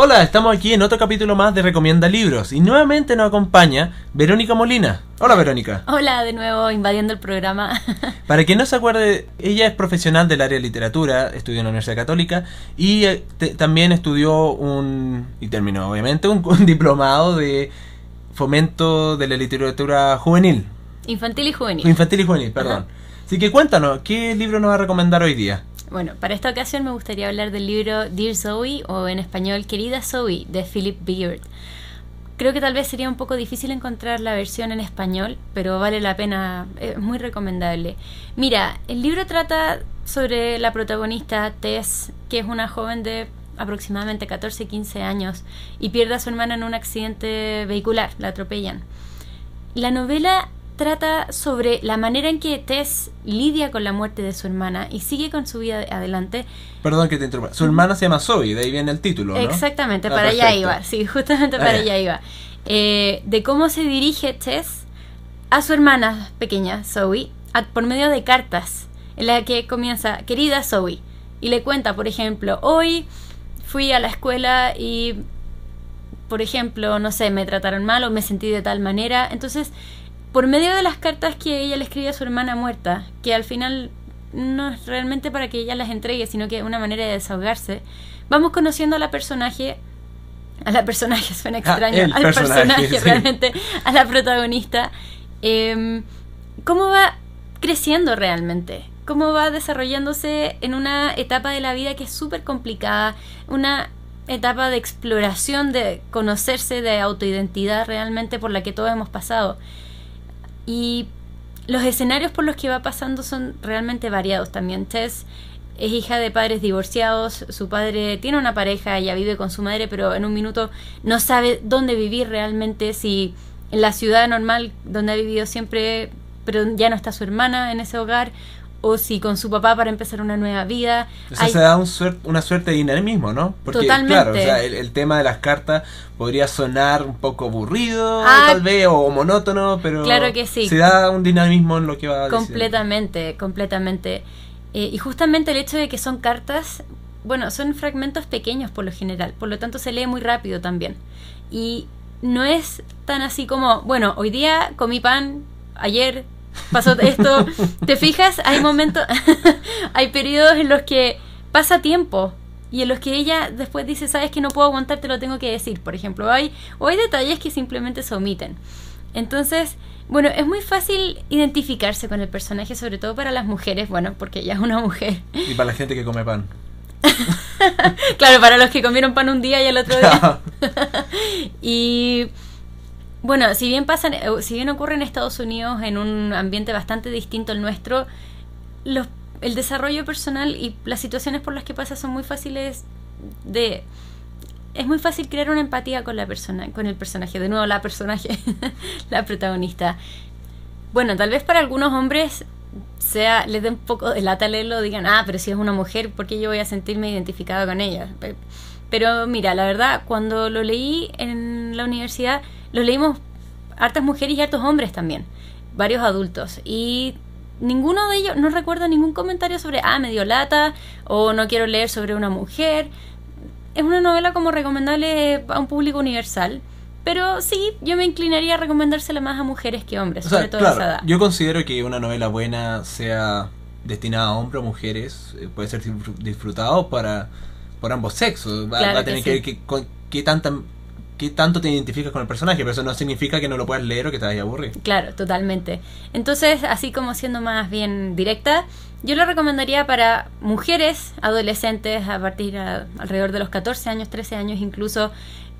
Hola, estamos aquí en otro capítulo más de Recomienda Libros y nuevamente nos acompaña Verónica Molina. Hola Verónica. Hola de nuevo, invadiendo el programa. Para quien no se acuerde, ella es profesional del área de literatura, estudió en la Universidad Católica y eh, también estudió un, y terminó obviamente, un, diplomado de fomento de la literatura juvenil. Infantil y juvenil. Infantil y juvenil, perdón. Así que cuéntanos, ¿qué libro nos va a recomendar hoy día? Bueno, para esta ocasión me gustaría hablar del libro Dear Zoe o en español Querida Zoe de Philip Beard. Creo que tal vez sería un poco difícil encontrar la versión en español, pero vale la pena, es muy recomendable. Mira, el libro trata sobre la protagonista Tess, que es una joven de aproximadamente 14-15 años y pierde a su hermana en un accidente vehicular, la atropellan. La novela trata sobre la manera en que Tess lidia con la muerte de su hermana y sigue con su vida adelante. Perdón que te interrumpa. Su hermana se llama Zoe, de ahí viene el título. ¿no? Exactamente, ah, para allá iba. Sí, justamente para eh. allá iba. Eh, de cómo se dirige Tess a su hermana pequeña, Zoe, por medio de cartas, en la que comienza, querida Zoe, y le cuenta, por ejemplo, hoy fui a la escuela y, por ejemplo, no sé, me trataron mal o me sentí de tal manera. Entonces, por medio de las cartas que ella le escribe a su hermana muerta, que al final no es realmente para que ella las entregue, sino que es una manera de desahogarse, vamos conociendo a la personaje, a la personaje suena ah, extraño, al personaje, realmente, a la protagonista, em, cómo va creciendo realmente, cómo va desarrollándose en una etapa de la vida que es súper complicada, una etapa de exploración, de conocerse, de autoidentidad realmente por la que todos hemos pasado. Y los escenarios por los que va pasando son realmente variados también. Tess es hija de padres divorciados, su padre tiene una pareja, ella vive con su madre, pero en un minuto no sabe dónde vivir realmente, si en la ciudad normal donde ha vivido siempre, pero ya no está su hermana en ese hogar, o si con su papá para empezar una nueva vida. eso se da una suerte de dinamismo, ¿no? Porque, Totalmente. o sea, el, tema de las cartas podría sonar un poco aburrido, ah, tal vez, o monótono, pero claro que sí. se da un dinamismo en lo que va Completamente, completamente. Eh, y justamente el hecho de que son cartas, bueno, son fragmentos pequeños por lo general, por lo tanto se lee muy rápido también. Y no es tan así como, bueno, hoy día comí pan, ayer pasó esto. ¿Te fijas? Hay momentos, hay periodos en los que pasa tiempo y en los que ella después dice, sabes que no puedo aguantar, te lo tengo que decir, por ejemplo. Hay, o hay detalles que simplemente se omiten. Entonces, bueno, es muy fácil identificarse con el personaje, sobre todo para las mujeres, bueno, porque ella es una mujer. Y para la gente que come pan. claro, para los que comieron pan un día y el otro día. y bueno, eh, si bien ocurre en Estados Unidos en un ambiente bastante distinto al nuestro, el desarrollo personal y las situaciones por las que pasa son muy fáciles de es muy fácil crear una empatía con la persona, con el personaje, de nuevo la personaje, la protagonista. Bueno, tal vez para algunos hombres sea les dé un poco de lata leerlo, digan, "Ah, pero si es una mujer, ¿por qué yo voy a sentirme identificado con ella?" Pero mira, la verdad, cuando lo leí en la universidad, lo leímos hartas mujeres y hartos hombres también, varios adultos. Y ninguno de ellos, no recuerdo ningún comentario sobre, ah, medio lata, o no quiero leer sobre una mujer. Es una novela como recomendable a un público universal. Pero sí, yo me inclinaría a recomendársela más a mujeres que hombres, sobre todo a esa edad. Yo considero que una novela buena sea destinada a hombres o mujeres, eh, puede ser disfrutado para, por ambos sexos. Va, a tener que, ver qué tanta qué tanto te identificas con el personaje, pero eso no significa que no lo puedas leer o que te vaya a aburrir. Claro, totalmente. Entonces, así como siendo más bien directa, yo lo recomendaría para mujeres, adolescentes, a partir alrededor de los 14 años, 13 años incluso,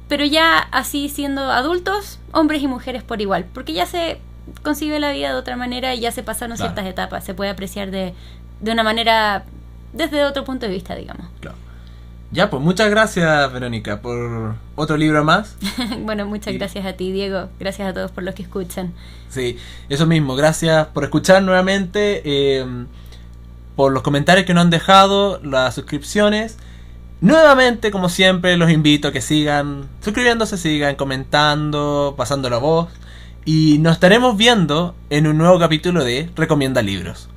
pero ya así siendo adultos, hombres y mujeres por igual, porque ya se concibe la vida de otra manera y ya se pasaron ciertas etapas, se puede apreciar de, de una manera desde otro punto de vista, digamos. Claro. Ya, pues muchas gracias Verónica por otro libro más. bueno, muchas gracias a ti Diego, gracias a todos por los que escuchan. Sí, eso mismo, gracias por escuchar nuevamente, eh, por los comentarios que nos han dejado, las suscripciones. Nuevamente, como siempre, los invito a que sigan suscribiéndose, sigan comentando, pasando la voz. Y nos estaremos viendo en un nuevo capítulo de Recomienda Libros.